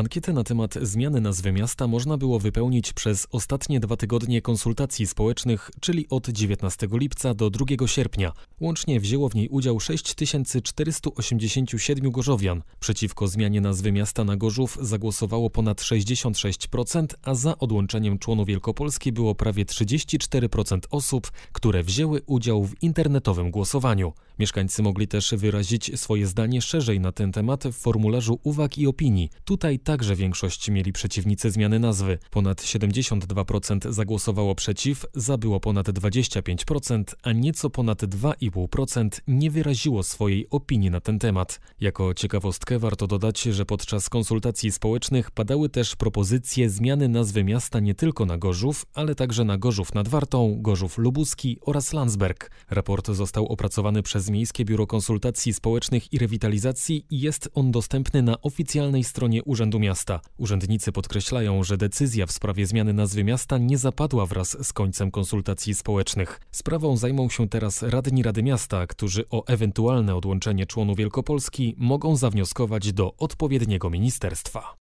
Ankietę na temat zmiany nazwy miasta można było wypełnić przez ostatnie dwa tygodnie konsultacji społecznych, czyli od 19 lipca do 2 sierpnia. Łącznie wzięło w niej udział 6487 gorzowian. Przeciwko zmianie nazwy miasta na Gorzów zagłosowało ponad 66%, a za odłączeniem członu Wielkopolski było prawie 34% osób, które wzięły udział w internetowym głosowaniu. Mieszkańcy mogli też wyrazić swoje zdanie szerzej na ten temat w formularzu uwag i opinii. Tutaj także większość mieli przeciwnicy zmiany nazwy. Ponad 72% zagłosowało przeciw, za było ponad 25%, a nieco ponad 2,5% nie wyraziło swojej opinii na ten temat. Jako ciekawostkę warto dodać, że podczas konsultacji społecznych padały też propozycje zmiany nazwy miasta nie tylko na Gorzów, ale także na Gorzów nad Wartą, Gorzów Lubuski oraz Landsberg. Raport został opracowany przez Miejskie Biuro Konsultacji Społecznych i Rewitalizacji i jest on dostępny na oficjalnej stronie Urzędu Miasta. Urzędnicy podkreślają, że decyzja w sprawie zmiany nazwy miasta nie zapadła wraz z końcem konsultacji społecznych. Sprawą zajmą się teraz radni Rady Miasta, którzy o ewentualne odłączenie członu Wielkopolski mogą zawnioskować do odpowiedniego ministerstwa.